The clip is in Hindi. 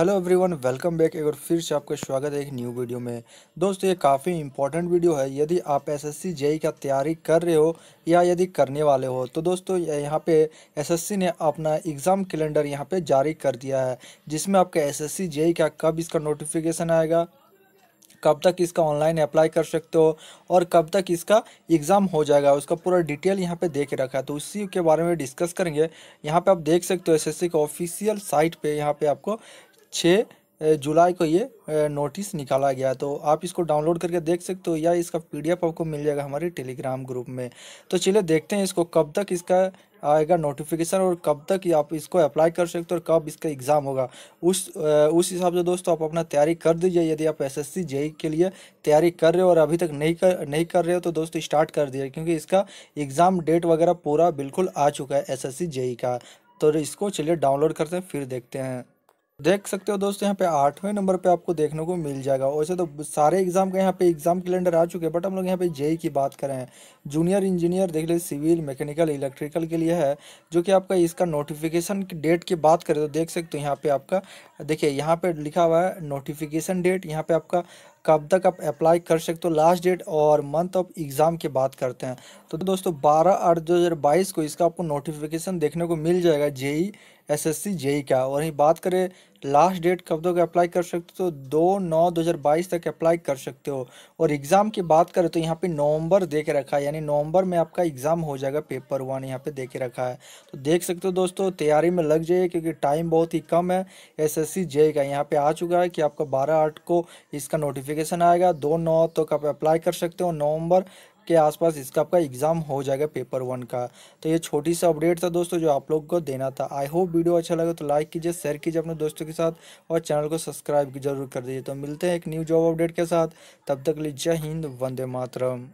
हेलो एवरीवन वेलकम बैक एक और फिर से आपका स्वागत है एक न्यू वीडियो में दोस्तों ये काफ़ी इंपॉर्टेंट वीडियो है यदि आप एसएससी जेई का तैयारी कर रहे हो या यदि करने वाले हो तो दोस्तों यहाँ पे एसएससी ने अपना एग्ज़ाम कैलेंडर यहाँ पे जारी कर दिया है जिसमें आपका एसएससी जेई का कब इसका नोटिफिकेशन आएगा कब तक इसका ऑनलाइन अप्लाई कर सकते हो और कब तक इसका एग्ज़ाम हो जाएगा उसका पूरा डिटेल यहाँ पे देख रखा है तो उसी के बारे में डिस्कस करेंगे यहाँ पे आप देख सकते हो एसएससी का ऑफिशियल साइट पे यहाँ पे आपको छः जुलाई को ये नोटिस निकाला गया तो आप इसको डाउनलोड करके देख सकते हो या इसका पीडीएफ आपको मिल जाएगा हमारे टेलीग्राम ग्रुप में तो चलिए देखते हैं इसको कब तक इसका आएगा नोटिफिकेशन और कब तक आप इसको अप्लाई कर सकते हो और कब इसका एग्ज़ाम होगा उस उस हिसाब से दोस्तों आप अपना तैयारी कर दीजिए यदि आप एस एस के लिए तैयारी कर रहे हो और अभी तक नहीं कर नहीं कर रहे हो तो दोस्तों स्टार्ट कर दिए क्योंकि इसका एग्ज़ाम डेट वगैरह पूरा बिल्कुल आ चुका है एस एस का तो इसको चलिए डाउनलोड करते हैं फिर देखते हैं देख सकते हो दोस्तों यहाँ पे आठवें नंबर पे आपको देखने को मिल जाएगा वैसे तो सारे एग्जाम का यहाँ पे एग्जाम कैलेंडर आ चुके हैं बट हम लोग यहाँ पे जेई e e की बात कर रहे हैं जूनियर इंजीनियर देख ले सिविल मैकेनिकल इलेक्ट्रिकल के लिए है जो कि आपका इसका नोटिफिकेशन डेट की बात करें तो देख सकते हो यहाँ पे आपका देखिए यहाँ पे लिखा हुआ है नोटिफिकेशन डेट यहाँ पे आपका कब तक आप अप्लाई कर सकते हो लास्ट डेट और मंथ ऑफ एग्ज़ाम की बात करते हैं तो दोस्तों बारह आठ दो हज़ार बाईस को इसका आपको नोटिफिकेशन देखने को मिल जाएगा जेई एसएससी जेई का और यही बात करें लास्ट डेट कब तक अप्लाई कर सकते हो तो दो नौ दो हज़ार बाईस तक अप्लाई कर सकते हो और एग्ज़ाम की बात करें तो यहाँ पे नवंबर दे के रखा है यानी नवंबर में आपका एग्ज़ाम हो जाएगा पेपर वन यहाँ पे दे के रखा है तो देख सकते हो दोस्तों तैयारी में लग जाइए क्योंकि टाइम बहुत ही कम है एस एस सी जे का यहाँ पर आ चुका है कि आपका बारह आठ को इसका नोटिफिकेशन आएगा दो नौ तक तो आप अप्लाई कर सकते हो नवम्बर के आसपास इसका आपका एग्ज़ाम हो जाएगा पेपर वन का तो ये छोटी सा अपडेट था दोस्तों जो आप लोग को देना था आई होप वीडियो अच्छा लगे तो लाइक कीजिए शेयर कीजिए अपने दोस्तों के साथ और चैनल को सब्सक्राइब जरूर कर दीजिए तो मिलते हैं एक न्यू जॉब अपडेट के साथ तब तक लीजिए जय हिंद वंदे मातरम